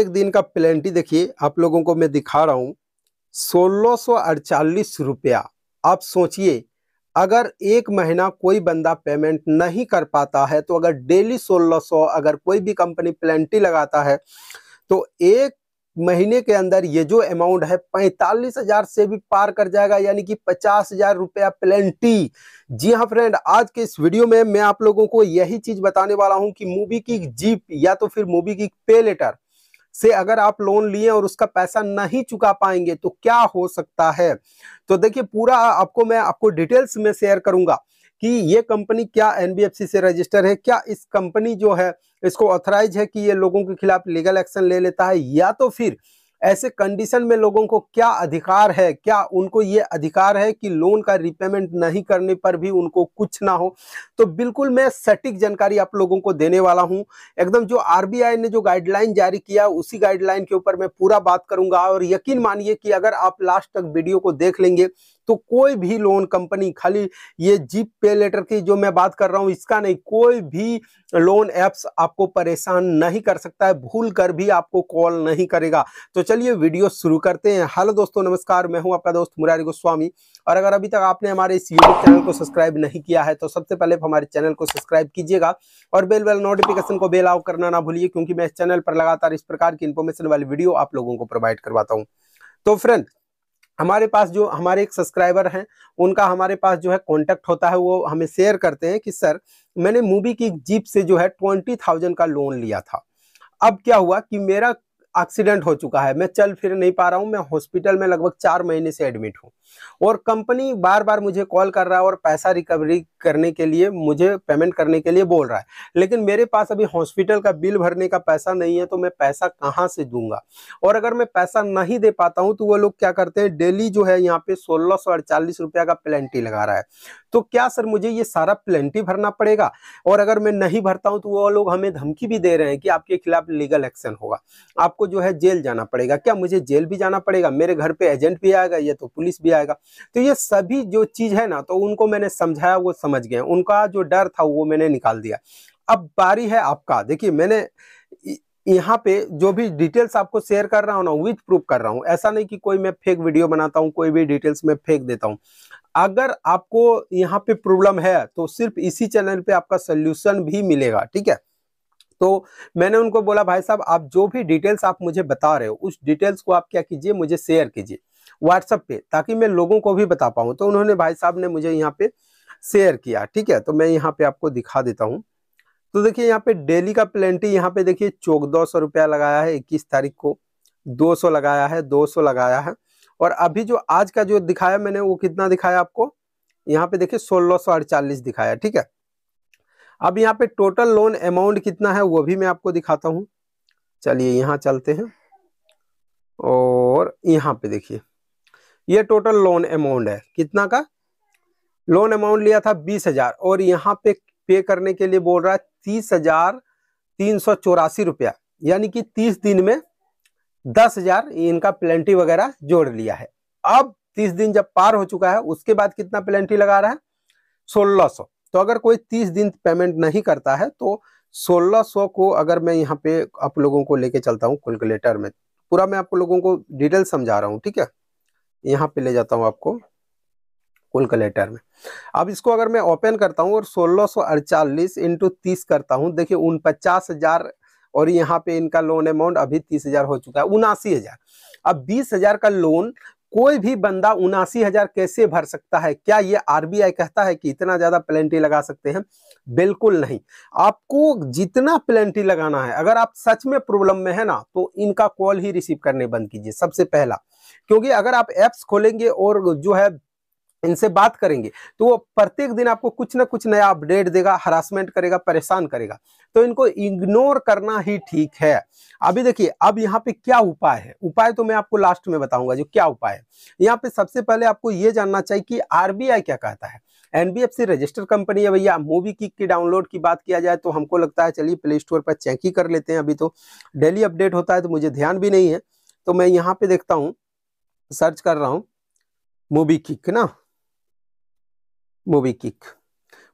एक दिन का प्लेंटी देखिए आप लोगों को मैं दिखा रहा हूँ सोलह सौ अड़चालीस रुपया आप सोचिए अगर एक महीना कोई बंदा पेमेंट नहीं कर पाता है तो अगर डेली 1600 अगर कोई भी कंपनी प्लेंटी लगाता है तो एक महीने के अंदर ये जो अमाउंट है पैंतालीस हजार से भी पार कर जाएगा यानी कि पचास हजार रुपया प्लेंटी जी हाँ फ्रेंड आज के इस वीडियो में मैं आप लोगों को यही चीज बताने वाला हूं कि मूवी की जीप या तो फिर मूवी की पे लेटर से अगर आप लोन लिए और उसका पैसा नहीं चुका पाएंगे तो क्या हो सकता है तो देखिए पूरा आपको मैं आपको डिटेल्स में शेयर करूंगा कि ये कंपनी क्या एनबीएफसी से रजिस्टर है क्या इस कंपनी जो है इसको ऑथराइज है कि ये लोगों के खिलाफ लीगल एक्शन ले लेता है या तो फिर ऐसे कंडीशन में लोगों को क्या अधिकार है क्या उनको ये अधिकार है कि लोन का रिपेमेंट नहीं करने पर भी उनको कुछ ना हो तो बिल्कुल मैं सटीक जानकारी आप लोगों को देने वाला हूँ एकदम जो आरबीआई ने जो गाइडलाइन जारी किया उसी गाइडलाइन के ऊपर मैं पूरा बात करूंगा और यकीन मानिए कि अगर आप लास्ट तक वीडियो को देख लेंगे तो कोई भी लोन कंपनी खाली ये जीप पे लेटर की जो मैं बात कर रहा हूँ इसका नहीं कोई भी लोन एप्स आपको परेशान नहीं कर सकता है भूल कर भी आपको कॉल नहीं करेगा तो चलिए वीडियो शुरू करते हैं हेलो दोस्तों नमस्कार मैं हूँ आपका दोस्त मुरारी गोस्वामी और अगर अभी तक आपने हमारे इस यूट्यूब चैनल को सब्सक्राइब नहीं किया है तो सबसे पहले हमारे चैनल को सब्सक्राइब कीजिएगा और बेल बेल नोटिफिकेशन को बेल आउट करना ना भूलिए क्योंकि मैं इस चैनल पर लगातार इस प्रकार की इन्फॉर्मेशन वाली वीडियो आप लोगों को प्रोवाइड करवाता हूँ तो फ्रेंड हमारे पास जो हमारे एक सब्सक्राइबर हैं उनका हमारे पास जो है कांटेक्ट होता है वो हमें शेयर करते हैं कि सर मैंने मूवी की जीप से जो है ट्वेंटी थाउजेंड का लोन लिया था अब क्या हुआ कि मेरा एक्सीडेंट हो चुका है मैं चल फिर नहीं पा रहा हूँ मैं हॉस्पिटल में लगभग चार महीने से एडमिट हूँ और कंपनी बार बार मुझे कॉल कर रहा है और पैसा रिकवरी करने के लिए मुझे पेमेंट करने के लिए बोल रहा है लेकिन मेरे पास अभी हॉस्पिटल का बिल भरने का पैसा नहीं है तो मैं पैसा कहाँ से दूंगा और अगर मैं पैसा नहीं दे पाता हूँ तो वो लोग क्या करते हैं डेली जो है यहाँ पे सोलह सौ अड़चालीस रुपया का प्लेंटी लगा रहा है तो क्या सर मुझे ये सारा प्लेंटी भरना पड़ेगा और अगर मैं नहीं भरता हूँ तो वो लोग हमें धमकी भी दे रहे हैं कि आपके खिलाफ लीगल एक्शन होगा आपको जो है जेल जाना पड़ेगा क्या मुझे जेल भी जाना पड़ेगा मेरे घर पे एजेंट भी आएगा या तो पुलिस भी आएगा जाएगा तो ये सभी जो चीज़ है ना तो उनको मैंने समझाया वो समझ गए उनका जो डर था वो मैंने निकाल दिया अब बारी है आपका देखिए मैंने यहाँ पे जो भी डिटेल्स आपको शेयर कर रहा हूँ ना विथ प्रूफ कर रहा हूँ ऐसा नहीं कि कोई मैं फेक वीडियो बनाता हूँ कोई भी डिटेल्स में फेंक देता हूँ अगर आपको यहाँ पे प्रॉब्लम है तो सिर्फ इसी चैनल पे आपका सोल्यूशन भी मिलेगा ठीक है तो मैंने उनको बोला भाई साहब आप जो भी डिटेल्स आप मुझे बता रहे हो उस डिटेल्स को आप क्या कीजिए मुझे शेयर कीजिए व्हाट्सअप पे ताकि मैं लोगों को भी बता पाऊँ तो उन्होंने भाई साहब ने मुझे यहाँ पे शेयर किया ठीक है तो मैं यहाँ पे आपको दिखा देता हूँ तो देखिए यहाँ पे डेली का प्लेंटी यहाँ पे देखिए चौक दो सौ रुपया लगाया है इक्कीस तारीख को दो सौ लगाया है दो सौ लगाया है और अभी जो आज का जो दिखाया मैंने वो कितना दिखाया आपको यहाँ पे देखिए सोलह सौ अड़चालीस दिखाया ठीक है अब यहाँ पे टोटल लोन अमाउंट कितना है वो भी मैं आपको दिखाता हूँ चलिए यहाँ चलते हैं और यहाँ पे देखिए ये टोटल लोन अमाउंट है कितना का लोन अमाउंट लिया था बीस हजार और यहाँ पे पे करने के लिए बोल रहा है तीस हजार तीन सौ चौरासी रुपया यानी कि तीस दिन में दस हजार इनका प्लेंटी वगैरह जोड़ लिया है अब तीस दिन जब पार हो चुका है उसके बाद कितना प्लेंटी लगा रहा है सोलह सौ तो अगर कोई तीस दिन पेमेंट नहीं करता है तो सोलह सो को अगर मैं यहाँ पे आप लोगों को लेके चलता हूँ कैलकुलेटर में पूरा मैं आप लोगों को डिटेल समझा रहा हूँ ठीक है यहाँ पे ले जाता हूँ आपको कैलकुलेटर में अब इसको अगर मैं ओपन करता हूँ और सोलह सौ अड़चालीस इंटू तीस करता हूँ देखिए उन पचास हजार और यहाँ पे इनका लोन अमाउंट अभी तीस हजार हो चुका है उनासी हजार अब बीस हजार का लोन कोई भी बंदा उनासी हजार कैसे भर सकता है क्या ये आरबीआई कहता है कि इतना ज्यादा पेलेंटी लगा सकते हैं बिल्कुल नहीं आपको जितना प्लेंटी लगाना है अगर आप सच में प्रॉब्लम में है ना तो इनका कॉल ही रिसीव करने बंद कीजिए सबसे पहला क्योंकि अगर आप एप्स खोलेंगे और जो है इनसे बात करेंगे तो वो प्रत्येक दिन आपको कुछ ना कुछ नया अपडेट देगा हरासमेंट करेगा परेशान करेगा तो इनको इग्नोर करना ही ठीक है अभी देखिए अब यहाँ पे क्या उपाय है उपाय तो मैं आपको लास्ट में बताऊंगा जो क्या उपाय है यहाँ पे सबसे पहले आपको ये जानना चाहिए कि आरबीआई क्या कहता है एनबीएफसी रजिस्टर कंपनी है भैया मूवी किक की डाउनलोड की बात किया जाए तो हमको लगता है चलिए प्ले स्टोर पर चेक ही कर लेते हैं अभी तो डेली अपडेट होता है तो मुझे ध्यान भी नहीं है तो मैं यहाँ पे देखता हूँ सर्च कर रहा हूँ मूवी किक ना मोबी किक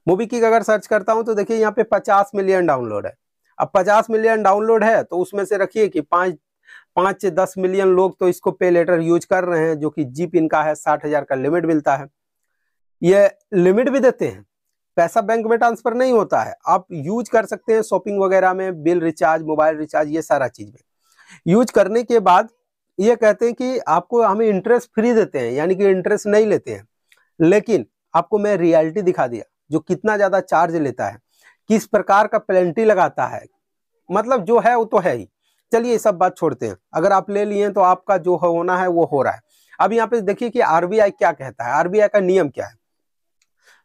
मोबी किक अगर सर्च करता हूँ तो देखिए यहाँ पे पचास मिलियन डाउनलोड है अब पचास मिलियन डाउनलोड है तो उसमें से रखिए कि पाँच पाँच से दस मिलियन लोग तो इसको पे लेटर यूज कर रहे हैं जो कि जीप इनका है साठ हजार का लिमिट मिलता है ये लिमिट भी देते हैं पैसा बैंक में ट्रांसफर नहीं होता है आप यूज कर सकते हैं शॉपिंग वगैरह में बिल रिचार्ज मोबाइल रिचार्ज ये सारा चीज में यूज करने के बाद ये कहते हैं कि आपको हमें इंटरेस्ट फ्री देते हैं यानी कि इंटरेस्ट नहीं लेते हैं लेकिन आपको मैं रियलिटी दिखा दिया जो कितना ज़्यादा चार्ज लेता है किस प्रकार का पेनल्टी लगाता है मतलब जो है वो तो है ही चलिए सब बात छोड़ते हैं अगर आप ले लिए तो आपका जो होना है वो हो रहा है अब यहाँ पे देखिए कि आरबीआई क्या कहता है आरबीआई का नियम क्या है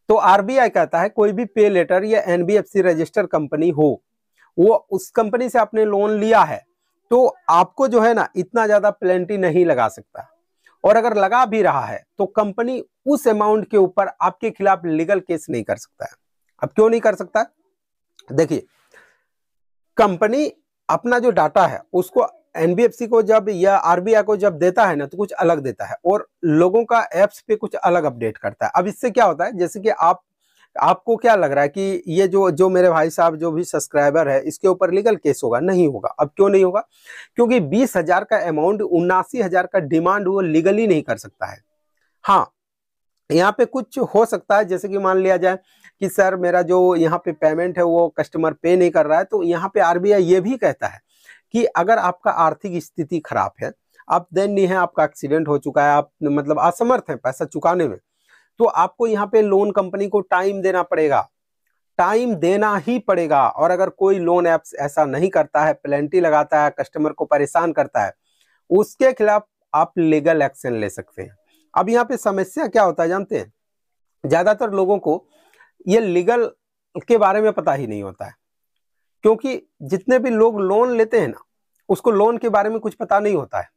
तो आरबीआई कहता है कोई भी पे लेटर या एनबीएफसी रजिस्टर कंपनी हो वो उस कंपनी से आपने लोन लिया है तो आपको जो है ना इतना ज्यादा पेनल्टी नहीं लगा सकता और अगर लगा भी रहा है तो कंपनी उस अमाउंट के ऊपर आपके खिलाफ लीगल केस नहीं कर सकता है अब क्यों नहीं कर सकता देखिए कंपनी अपना जो डाटा है उसको एनबीएफसी को जब या आरबीआई को जब देता है ना तो कुछ अलग देता है और लोगों का एप्स पे कुछ अलग अपडेट करता है अब इससे क्या होता है जैसे कि आप आपको क्या लग रहा है कि ये जो जो मेरे भाई साहब जो भी सब्सक्राइबर है इसके ऊपर लीगल केस होगा नहीं होगा अब क्यों नहीं होगा क्योंकि बीस हजार का अमाउंट उन्नासी हजार का डिमांड वो लीगली नहीं कर सकता है हाँ यहाँ पे कुछ हो सकता है जैसे कि मान लिया जाए कि सर मेरा जो यहाँ पे पेमेंट है वो कस्टमर पे नहीं कर रहा है तो यहाँ पे आरबीआई ये भी कहता है कि अगर आपका आर्थिक स्थिति खराब है आप देन नहीं है आपका एक्सीडेंट हो चुका है आप मतलब असमर्थ है पैसा चुकाने में तो आपको यहाँ पे लोन कंपनी को टाइम देना पड़ेगा टाइम देना ही पड़ेगा और अगर कोई लोन ऐप्स ऐसा नहीं करता है प्लेंटी लगाता है कस्टमर को परेशान करता है उसके खिलाफ आप लीगल एक्शन ले सकते हैं अब यहाँ पे समस्या क्या होता है जानते हैं ज़्यादातर लोगों को ये लीगल के बारे में पता ही नहीं होता है क्योंकि जितने भी लोग लोन लेते हैं ना उसको लोन के बारे में कुछ पता नहीं होता है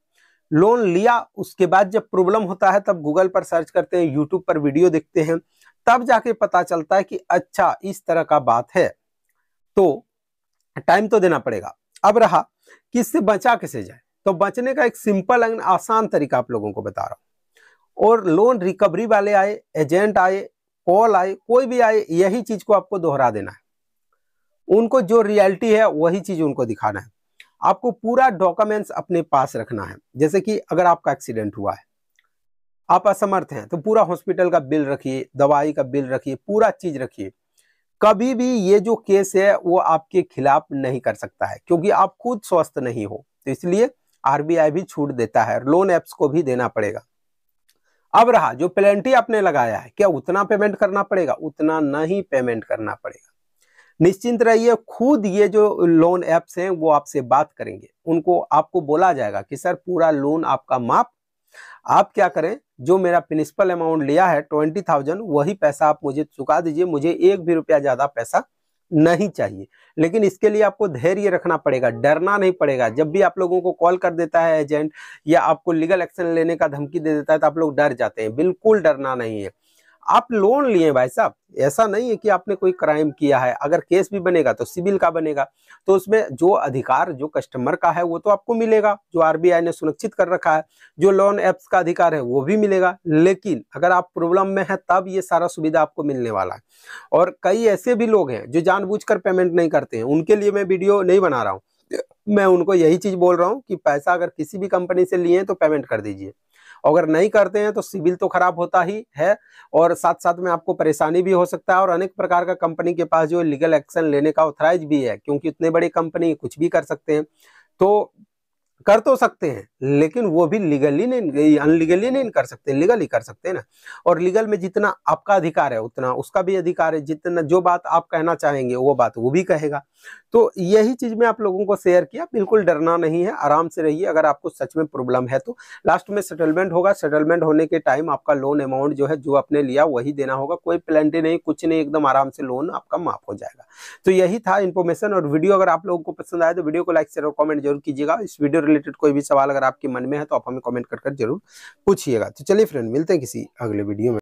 लोन लिया उसके बाद जब प्रॉब्लम होता है तब गूगल पर सर्च करते हैं यूट्यूब पर वीडियो देखते हैं तब जाके पता चलता है कि अच्छा इस तरह का बात है तो टाइम तो देना पड़ेगा अब रहा कि इससे बचा कैसे जाए तो बचने का एक सिंपल एंड आसान तरीका आप लोगों को बता रहा हूं और लोन रिकवरी वाले आए एजेंट आए कॉल आए कोई भी आए यही चीज को आपको दोहरा देना है उनको जो रियलिटी है वही चीज उनको दिखाना है आपको पूरा डॉक्यूमेंट्स अपने पास रखना है जैसे कि अगर आपका एक्सीडेंट हुआ है आप असमर्थ हैं तो पूरा हॉस्पिटल का बिल रखिए दवाई का बिल रखिए पूरा चीज रखिए कभी भी ये जो केस है वो आपके खिलाफ नहीं कर सकता है क्योंकि आप खुद स्वस्थ नहीं हो तो इसलिए आरबीआई भी छूट देता है लोन एप्स को भी देना पड़ेगा अब रहा जो पेनल्टी आपने लगाया है क्या उतना पेमेंट करना पड़ेगा उतना नहीं पेमेंट करना पड़ेगा निश्चिंत रहिए खुद ये जो लोन ऐप्स हैं वो आपसे बात करेंगे उनको आपको बोला जाएगा कि सर पूरा लोन आपका माफ आप क्या करें जो मेरा प्रिंसिपल अमाउंट लिया है ट्वेंटी थाउजेंड वही पैसा आप मुझे चुका दीजिए मुझे एक भी रुपया ज़्यादा पैसा नहीं चाहिए लेकिन इसके लिए आपको धैर्य रखना पड़ेगा डरना नहीं पड़ेगा जब भी आप लोगों को कॉल कर देता है एजेंट या आपको लीगल एक्शन लेने का धमकी दे देता है तो आप लोग डर जाते हैं बिल्कुल डरना नहीं है आप लोन लिए भाई साहब ऐसा नहीं है कि आपने कोई क्राइम किया है अगर केस भी बनेगा तो सिविल का बनेगा तो उसमें जो अधिकार जो कस्टमर का है वो तो आपको मिलेगा जो आरबीआई ने सुरक्षित कर रखा है जो लोन एप्स का अधिकार है वो भी मिलेगा लेकिन अगर आप प्रॉब्लम में हैं तब ये सारा सुविधा आपको मिलने वाला है और कई ऐसे भी लोग हैं जो जानबूझकर पेमेंट नहीं करते हैं उनके लिए मैं वीडियो नहीं बना रहा हूँ मैं उनको यही चीज बोल रहा हूँ कि पैसा अगर किसी भी कंपनी से लिए तो पेमेंट कर दीजिए अगर नहीं करते हैं तो सिविल तो खराब होता ही है और साथ साथ में आपको परेशानी भी हो सकता है और अनेक प्रकार का कंपनी के पास जो लीगल एक्शन लेने का ऑथराइज भी है क्योंकि इतने बड़ी कंपनी कुछ भी कर सकते हैं तो कर तो सकते हैं लेकिन वो भी लीगली नहीं अनलीगली नहीं कर सकते लीगली कर सकते हैं ना और लीगल में जितना आपका अधिकार है उतना उसका भी अधिकार है जितना जो बात आप कहना चाहेंगे वो बात वो भी कहेगा तो यही चीज़ मैं आप लोगों को शेयर किया बिल्कुल डरना नहीं है आराम से रहिए अगर आपको सच में प्रॉब्लम है तो लास्ट में सेटलमेंट होगा सेटलमेंट होने के टाइम आपका लोन अमाउंट जो है जो आपने लिया वही देना होगा कोई प्लेंटी नहीं कुछ नहीं एकदम आराम से लोन आपका माफ हो जाएगा तो यही था इन्फॉर्मेशन और वीडियो अगर आप लोगों को पसंद आए तो वीडियो को लाइक शेयर और कॉमेंट जरूर कीजिएगा इस वीडियो रिलेटेड कोई भी सवाल अगर आपके मन में है तो आप हमें कॉमेंट कर जरूर पूछिएगा तो चलिए फ्रेंड मिलते हैं किसी अगले वीडियो में